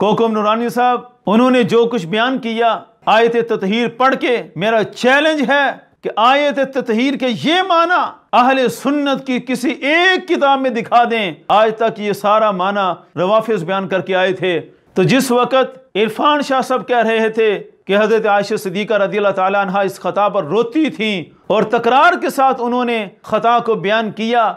कोकम नूरानी साहब उन्होंने जो कुछ बयान किया आयत ततहीर पढ़ के मेरा चैलेंज है कि आयत ततहीर के ये माना अहल सुन्नत की किसी एक किताब में दिखा दें आज तक ये सारा माना रवाफिज बयान करके आए थे तो जिस वक़्त इरफान शाह साहब कह रहे थे कि हज़रत आयश सदीक़ा रदील तह इस ख़ता पर रोती थी और तकरार के साथ उन्होंने ख़ता को बयान किया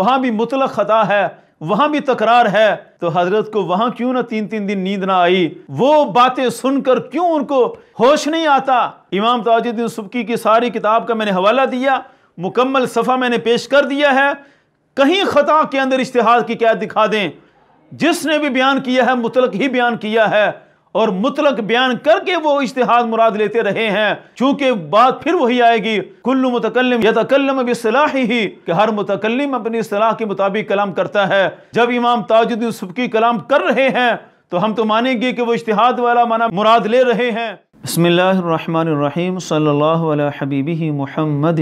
वहां भी मुतलक ख़ता है वहां भी तकरार है तो हजरत को वहां क्यों ना तीन तीन दिन नींद ना आई वो बातें सुनकर क्यों उनको होश नहीं आता इमाम ताजुद्दीन सुबकी की सारी किताब का मैंने हवाला दिया मुकम्मल सफ़ा मैंने पेश कर दिया है कहीं ख़ता के अंदर इश्तहार की क्या दिखा दें जिसने भी बयान किया है मुतलक ही बयान किया है और मुतलक बयान करके वो इश्तिहाद मुराद लेते रहे हैं चूंकि बात फिर वही आएगी कुल्लु मुतकलम यतकलम बिसलाह ही कि हर मुतकलम अपनी सलाह के मुताबिक कलाम करता है जब इमाम ताजुद्दीन सुबकी कलाम कर रहे हैं तो हम तो मानेंगे कि वो इश्तिहाद वाला माना मुराद ले रहे हैं बसमीम सल्ला हबीबी महमद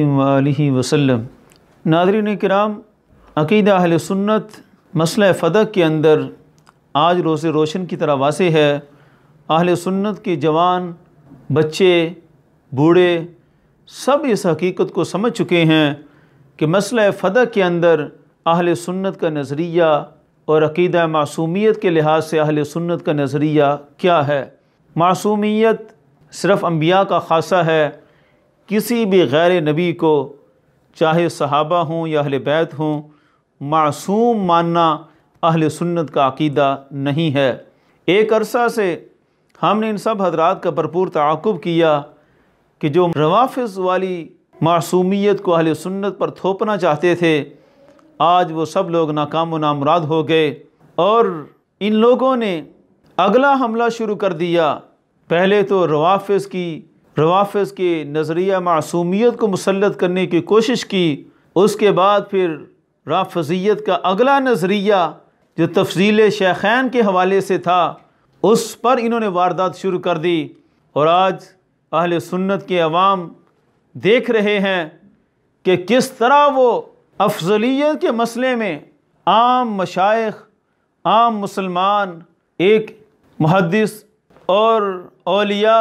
वसलम नादरीन कराम अकीदा सुन्नत मसल फ़दक के अंदर आज रोज़ रोशन की तरह वासे है अहल सुन्नत के जवान बच्चे बूढ़े सब इस हकीकत को समझ चुके हैं कि मसल फ़दा के अंदर अहल सुन्नत का नज़रिया और अकीदा मासूमियत के लिहाज से अहल सुन्नत का नज़रिया क्या है मासूमियत सिर्फ़ अम्बिया का खासा है किसी भी गैर नबी को चाहे सहाबा हों या अहल बैत हों मासूम मानना अहल सुन्नत का अकीदा नहीं है एक अरसा से हमने इन सब हजरात का भरपूर तकब किया कि जो रवाफ़ वाली मासूमियत को अहल सुन्नत पर थोपना चाहते थे आज वो सब लोग नाकाम नामराद हो गए और इन लोगों ने अगला हमला शुरू कर दिया पहले तो रवाफ़ की रवाफ़ के नज़रिया मासूमियत को मुसलत करने की कोशिश की उसके बाद फिर राफजियत का अगला नज़रिया जो तफजील शैखैन के हवाले से था उस पर इन्होंने वारदात शुरू कर दी और आज अहल सुन्नत के अवाम देख रहे हैं कि किस तरह वो अफजलियत के मसले में आम मशाइ आम मुसलमान एक मुहदस और अलिया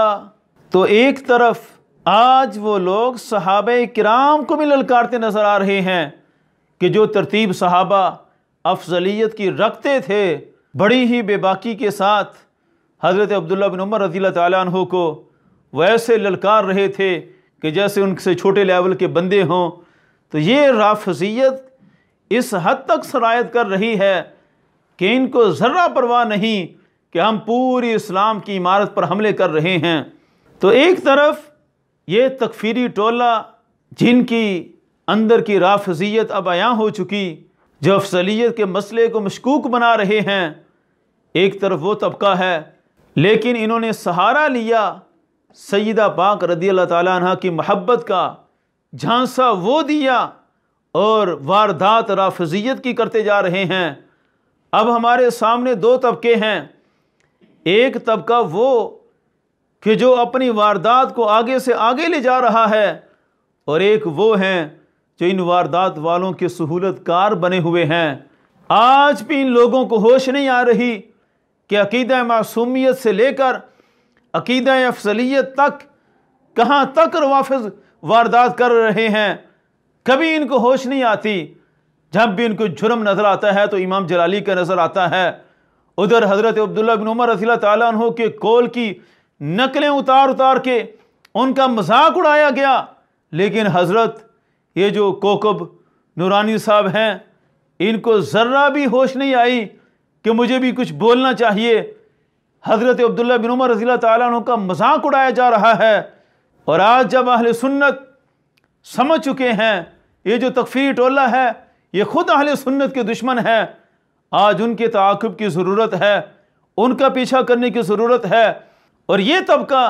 तो एक तरफ आज वो लोग सहाब कराम को भी ललकारते नज़र आ रहे हैं कि जो तरतीब सहाबा अफजलियत की रखते थे बड़ी ही बेबाकी के साथ हज़रत अब्दुल्ला बिन उमर रज़ी तन को वैसे ललकार रहे थे कि जैसे उनसे छोटे लेवल के बंदे हों तो ये राफजियत इस हद तक शरायत कर रही है कि इनको ज़र्रा परवाह नहीं कि हम पूरी इस्लाम की इमारत पर हमले कर रहे हैं तो एक तरफ ये तकफीरी टोला जिनकी अंदर की राफजियत अब आया हो चुकी जो अफसलीत के मसले को मशकूक बना रहे हैं एक तरफ वो तबका है लेकिन इन्होंने सहारा लिया सईदा पाक रदी अल्लाह ताली की महब्बत का झांसा वो दिया और वारदात राफजियत की करते जा रहे हैं अब हमारे सामने दो तबके हैं एक तबका वो कि जो अपनी वारदात को आगे से आगे ले जा रहा है और एक वो हैं जो इन वारदात वालों के सहूलत कार बने हुए हैं आज भी इन लोगों को होश नहीं आ रही कि अकीद मासूमियत से लेकर अकीद अफसलियत तक कहाँ तक वाफज वारदात कर रहे हैं कभी इनको होश नहीं आती जब भी इनको जुर्म नज़र आता है तो इमाम जलाली का नज़र आता है उधर हज़रत अब्दुल्ला बिन उमर रसी तु के कोल की नकलें उतार उतार के उनका मजाक उड़ाया गया लेकिन हज़रत ये जो कोकब नूरानी साहब हैं इनको ज़र्रा भी होश नहीं आई कि मुझे भी कुछ बोलना चाहिए हज़रत अब्दुल्ला बिन उमर रजील तु का मजाक उड़ाया जा रहा है और आज जब अहल सुन्नत समझ चुके हैं ये जो तकफीर टोला है ये खुद अहल सुन्नत के दुश्मन है आज उनके तकब की ज़रूरत है उनका पीछा करने की ज़रूरत है और ये तबका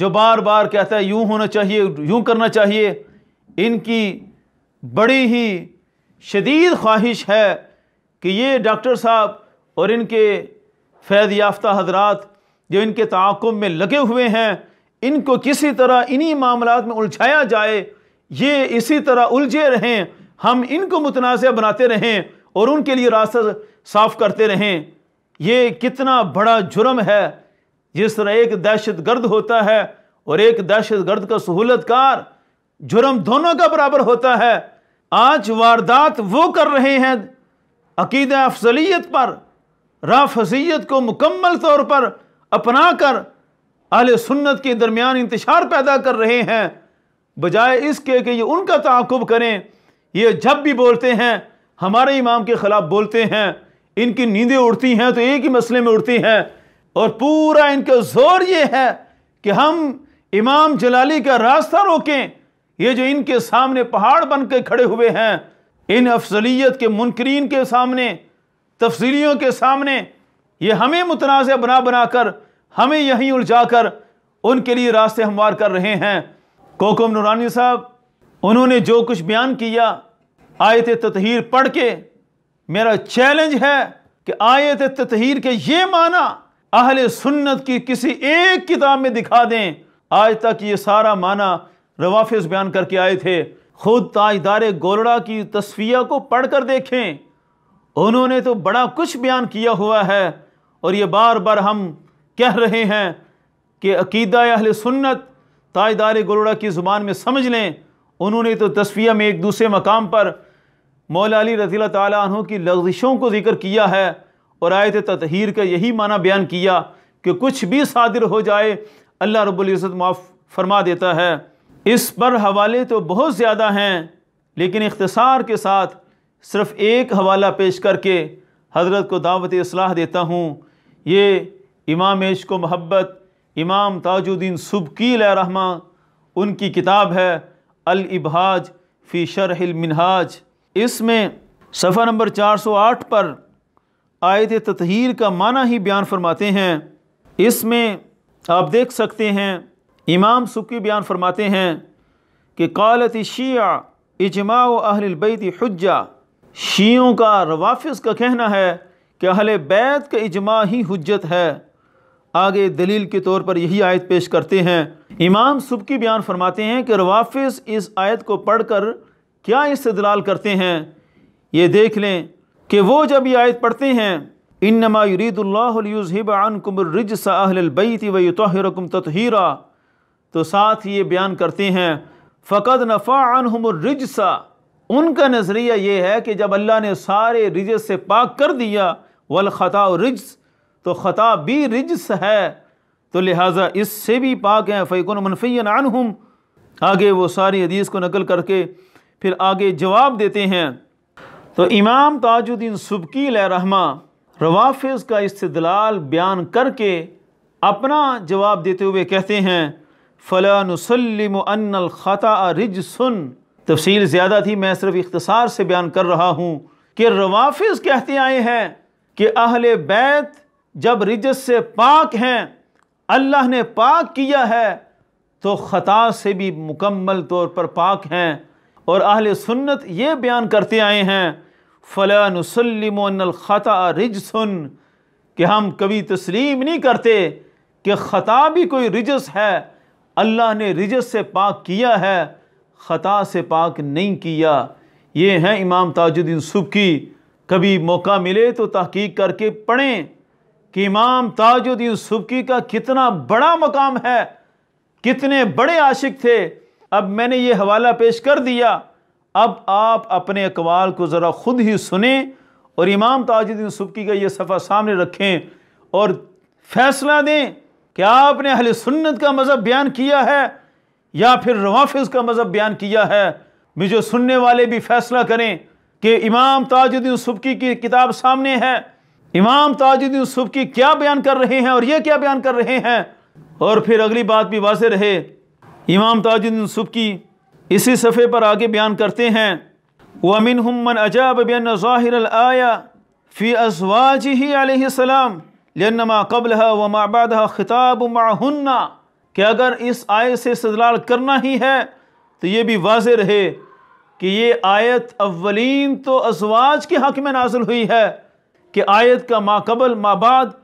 जो बार बार कहता है यूँ होना चाहिए यूँ करना चाहिए इनकी बड़ी ही शदीद ख्वाहिश है कि ये डॉक्टर साहब और इनके फैज़ याफ्ता हजरात जो इनके ताकुब में लगे हुए हैं इनको किसी तरह इन्हीं मामला में उलझाया जाए ये इसी तरह उलझे रहें हम इनको मुतनाज़ बनाते रहें और उनके लिए रास्ता साफ करते रहें ये कितना बड़ा जुर्म है जिस तरह एक दहशत गर्द होता है और एक दहशत गर्द का सहूलतकार जुर्म दोनों का बराबर होता है आज वारदात वो कर रहे हैं अकीद अफजलीत पर राफसीत को मुकम्मल तौर पर अपना कर अहल सुन्नत के दरमियान इंतशार पैदा कर रहे हैं बजाय इसके कि ये उनका तकब करें ये जब भी बोलते हैं हमारे इमाम के ख़िलाफ़ बोलते हैं इनकी नींदें उड़ती हैं तो एक ही मसले में उड़ती हैं और पूरा इनका ज़ोर ये है कि हम इमाम जलाली का रास्ता रोकें ये जो इनके सामने पहाड़ बन के खड़े हुए हैं इन अफजलियत के मुनकरीन के सामने तफसीलियों के सामने ये हमें मुतनाज़ बना बना कर हमें यहीं उलझा कर उनके लिए रास्ते हमवार कर रहे हैं कोकम नूरानी साहब उन्होंने जो कुछ बयान किया आयत ततहीर पढ़ के मेरा चैलेंज है कि आयत ततहीर के ये माना अहल सुन्नत की किसी एक किताब में दिखा दें आज तक ये सारा माना रवाफिज बयान करके आए थे खुद ताजदार गोलड़ा की तस्वीर को पढ़ कर देखें उन्होंने तो बड़ा कुछ बयान किया हुआ है और ये बार बार हम कह रहे हैं कि अकीदा अहल सुन्नत ताजदार गोलड़ा की ज़ुबान में समझ लें उन्होंने तो तस्वीर में एक दूसरे मकाम पर मौला अली रजील तहों की लग्जिशों को जिक्र किया है और आयत ततहीर का यही माना बयान किया कि कुछ भी सादिर हो जाए अल्लाह रब्ज़त माफ़ फरमा देता है इस पर हवाले तो बहुत ज़्यादा हैं लेकिन इख्तसार के साथ सिर्फ़ एक हवाला पेश करके हज़रत को दावत असलाह देता हूँ ये इमाम इश्क मोहब्बत इमाम ताजुद्दीन सुबकील रहमा उनकी किताब है अल इबहाज फ़ी शरहिल मिनहाज इसमें सफ़ा नंबर 408 पर आयत तहहीर का माना ही बयान फरमाते हैं इसमें आप देख सकते हैं इमाम सुक्की बयान फरमाते हैं कि कालत शिया इजमा अहलबैत हजा शियों का रवाफ़ का कहना है कि अहल बैत का इजमा ही हजत है आगे दलील के तौर पर यही आयत पेश करते हैं इमाम सुबकी बयान फरमाते हैं कि रवाफिस इस आयत को पढ़ कर क्या इस्तलाल करते हैं ये देख लें कि वो जब ये आयत पढ़ते हैं इन नमा युरीदुल्लाज़हिब अनकुम रिज साहलबैत वयुतरकुम ततहीरा तो साथ ये बयान करते हैं फ़कत नफ़ानरिजसा उनका नज़रिया ये है कि जब अल्लाह ने सारे रिज से पाक कर दिया वल ख़ता तो ख़ता भी रिजस है तो लिहाजा इससे भी पाक हैं फ़ैकुन मनफ़ियन हम आगे वो सारी हदीस को नकल करके फिर आगे जवाब देते हैं तो इमाम ताजुद्दीन सुबकी रहमा रवाफ़ का इस्तलाल बयान करके अपना जवाब देते हुए कहते हैं फ़लानसलम ख़ता रिज सुन तफसील ज़्यादा थी मैं सिर्फ इख्तसार से बयान कर रहा हूँ कि रवाफिस कहते आए हैं कि अहल बैत जब रिजस से पाक हैं अल्लाह ने पाक किया है तो ख़ता से भी मुकम्मल तौर पर पाक हैं और अहल सुन्नत ये बयान करते आए हैं फ़लानसलम ख़ता रिज सुन कि हम कभी तस्लीम नहीं करते कि ख़ता भी कोई रिजस है अल्लाह ने रिजत से पाक किया है ख़ता से पाक नहीं किया ये हैं इमाम ताजुद्दीन सुबकी कभी मौका मिले तो तहकीक करके पढ़ें कि इमाम ताजुद्दीन सुबकी का कितना बड़ा मकाम है कितने बड़े आशिक थे अब मैंने ये हवाला पेश कर दिया अब आप अपने अकवाल को ज़रा ख़ुद ही सुने और इमाम ताजुद्दीन सुबकी का ये सफ़ा सामने रखें और फैसला दें क्या आपने अहल सुन्नत का मज़हब बयान किया है या फिर रवाफिज़ का मज़हब बयान किया है मुझे सुनने वाले भी फैसला करें कि इमाम ताजुद्दीन सुबकी की किताब सामने है इमाम ताजुद्दीन सुबकी क्या बयान कर रहे हैं और ये क्या बयान कर रहे हैं और फिर अगली बात भी वाज रहे इमाम ताजुद्दीन सुबकी इसी सफ़े पर आगे बयान करते हैं वो हमन अजाब बिन ज़ाहिर आया फ़ी अजवाज ही सलाम लन्नमा कबल है व माबाद खिताब माहन्ना कि अगर इस आयत से सदलाल करना ही है तो ये भी वाज रहे कि ये आयत अवलिन तो अजवाज के हक में नाजिल हुई है कि आयत का माकबल माबाद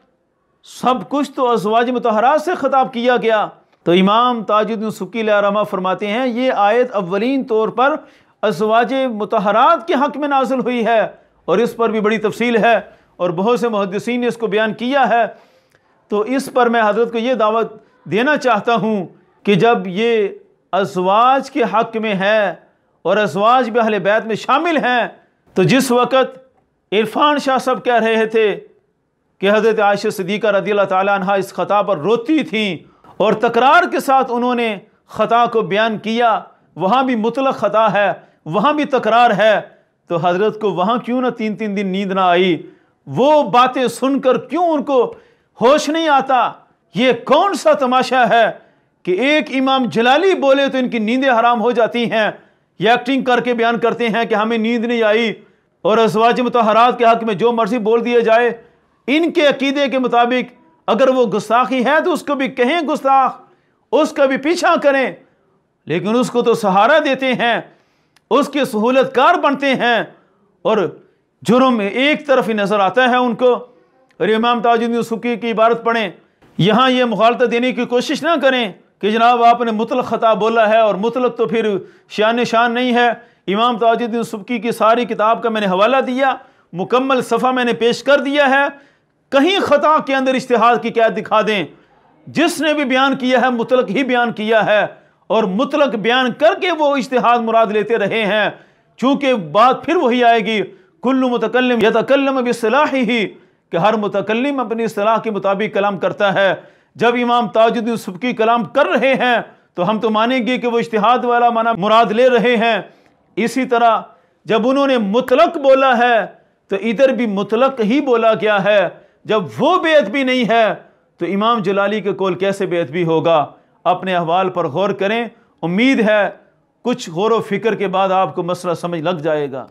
सब कुछ तो अजवाज मतहरात से खिताब किया गया तो इमाम ताजुद्दीन सुकी लामा फरमाते हैं ये आयत अवलिन तौर पर अजवाज मतहरात के हक में नाजिल हुई है और इस पर भी बड़ी तफसील है और बहुत से मुहदसिन ने इसको बयान किया है तो इस पर मैं हजरत को ये दावत देना चाहता हूँ कि जब ये असवाज के हक़ में है और असवाज भी अहल बैत में शामिल हैं तो जिस वक़्त इरफान शाह सब कह रहे थे कि हज़रत आयश सदीक़ा रदील तह इस ख़ता पर रोती थी और तकरार के साथ उन्होंने ख़ता को बयान किया वहाँ भी मुतल ख़ता है वहाँ भी तकरार है तो हज़रत को वहाँ क्यों ना तीन तीन दिन नींद ना आई वो बातें सुनकर क्यों उनको होश नहीं आता ये कौन सा तमाशा है कि एक इमाम जलाली बोले तो इनकी नींदें हराम हो जाती हैं ये एक्टिंग करके बयान करते हैं कि हमें नींद नहीं आई और असवाज मतहरात के हक में जो मर्जी बोल दिया जाए इनके अकीदे के मुताबिक अगर वो गुस्ताखी है तो उसको भी कहें गुस्ताख उसका भी पीछा करें लेकिन उसको तो सहारा देते हैं उसके सहूलतकार बनते हैं और जुर्म एक तरफ ही नज़र आता है उनको और इमाम ताजुद्दीन सुकी की इबारत पढ़ें यहाँ ये मुखालत देने की कोशिश ना करें कि जनाब आपने मुतल ख़ता बोला है और मुतल तो फिर शान शान नहीं है इमाम ताजुद्दीन सुबकी की सारी किताब का मैंने हवाला दिया मुकम्मल सफ़ा मैंने पेश कर दिया है कहीं ख़ता के अंदर इश्तहार की क्या दिखा दें जिसने भी बयान किया है मुतलक ही बयान किया है और मुतलक बयान करके वो इश्तहार मुराद लेते रहे हैं चूँकि बात फिर वही आएगी कुल्लु मतकलम यतकलम सलाह ही कि हर मुतकलम अपनी सलाह के मुताबिक कलाम करता है जब इमाम ताजुद्दीन सुबकी कलाम कर रहे हैं तो हम तो मानेंगे कि वो इश्तहाद वाला माना मुराद ले रहे हैं इसी तरह जब उन्होंने मुतलक बोला है तो इधर भी मुतलक ही बोला गया है जब वो बेअदबी नहीं है तो इमाम जलाली के कौल कैसे बेअदबी होगा अपने अहवाल पर गौर करें उम्मीद है कुछ गौर व फिक्र के बाद आपको मसला समझ लग जाएगा